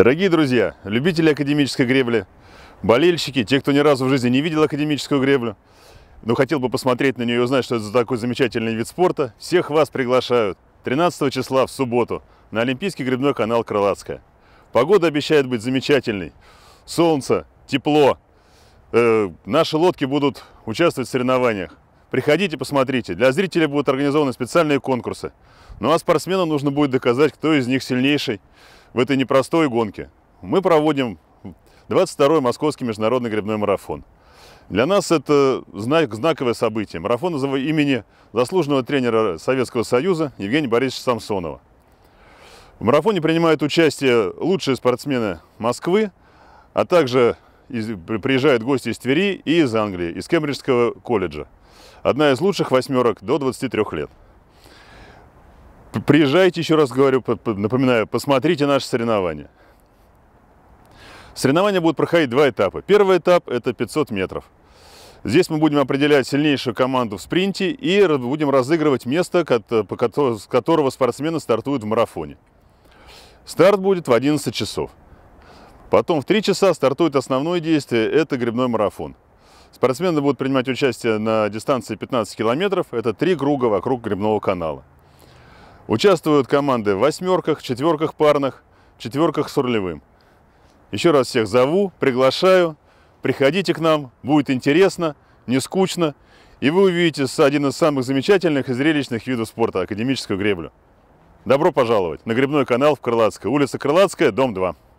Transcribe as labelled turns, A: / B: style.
A: Дорогие друзья, любители академической гребли, болельщики, те, кто ни разу в жизни не видел академическую греблю, но хотел бы посмотреть на нее и узнать, что это за такой замечательный вид спорта, всех вас приглашают 13 числа в субботу на Олимпийский грибной канал «Крылатская». Погода обещает быть замечательной. Солнце, тепло. Э, наши лодки будут участвовать в соревнованиях. Приходите, посмотрите. Для зрителей будут организованы специальные конкурсы. Ну а спортсменам нужно будет доказать, кто из них сильнейший в этой непростой гонке мы проводим 22-й Московский международный грибной марафон. Для нас это знаковое событие. Марафон имени заслуженного тренера Советского Союза Евгения Борисовича Самсонова. В марафоне принимают участие лучшие спортсмены Москвы, а также из, приезжают гости из Твери и из Англии, из Кембриджского колледжа. Одна из лучших восьмерок до 23 лет. Приезжайте, еще раз говорю, напоминаю, посмотрите наши соревнования. Соревнования будут проходить два этапа. Первый этап – это 500 метров. Здесь мы будем определять сильнейшую команду в спринте и будем разыгрывать место, с которого спортсмены стартуют в марафоне. Старт будет в 11 часов. Потом в 3 часа стартует основное действие – это грибной марафон. Спортсмены будут принимать участие на дистанции 15 километров. Это три круга вокруг грибного канала. Участвуют команды в восьмерках, четверках парных, четверках с рулевым. Еще раз всех зову, приглашаю. Приходите к нам, будет интересно, не скучно. И вы увидите один из самых замечательных и зрелищных видов спорта – академическую греблю. Добро пожаловать на грибной канал в Крылатской, улица Крылатская, дом 2.